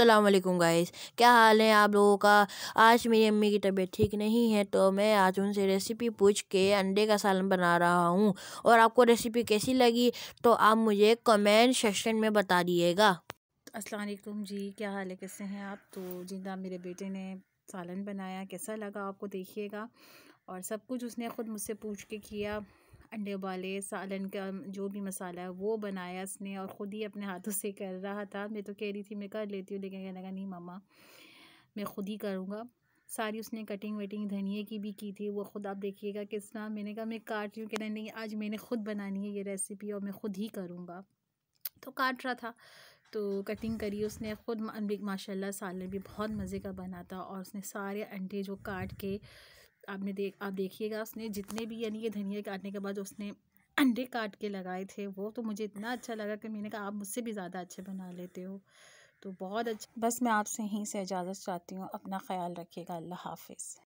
Aslam guys क्या हाल है आप लोगों का आज मेरी अम्मी की तबीयत ठीक नहीं है तो मैं आज उनसे रेसिपी पूछ के अंडे का सालन बना रहा हूँ और आपको रेसिपी कैसी लगी तो आप मुझे कमेंट सेक्शन में बता दिएगा असलम जी क्या हाल है कैसे हैं आप तो जिंदा मेरे बेटे ने सालन बनाया कैसा लगा आपको देखिएगा और सब कुछ उसने ख़ुद मुझसे पूछ के किया अंडे उबाले सालन का जो भी मसाला है वो बनाया इसने और ख़ुद ही अपने हाथों से कर रहा था मैं तो कह रही थी मैं कर लेती हूँ लेकिन कहने लगा नहीं मामा मैं ख़ुद ही करूँगा सारी उसने कटिंग वटिंग धनिए की भी की थी वो खुद आप देखिएगा किस तरह मैंने कहा मैं काट रही हूँ कहना नहीं आज मैंने खुद बनानी है ये रेसिपी और मैं खुद ही करूँगा तो काट रहा था तो कटिंग करी उसने ख़ुद माशाल्लाह सालन भी बहुत मज़े का बना था और उसने सारे अंडे जो काट के आपने देख आप देखिएगा उसने जितने भी यानी ये धनिया काटने के बाद उसने अंडे काट के लगाए थे वो तो मुझे इतना अच्छा लगा कि मैंने कहा आप मुझसे भी ज़्यादा अच्छे बना लेते हो तो बहुत अच्छा बस मैं आपसे यहीं से इजाज़त चाहती हूँ अपना ख्याल रखिएगा अल्लाह हाफिज़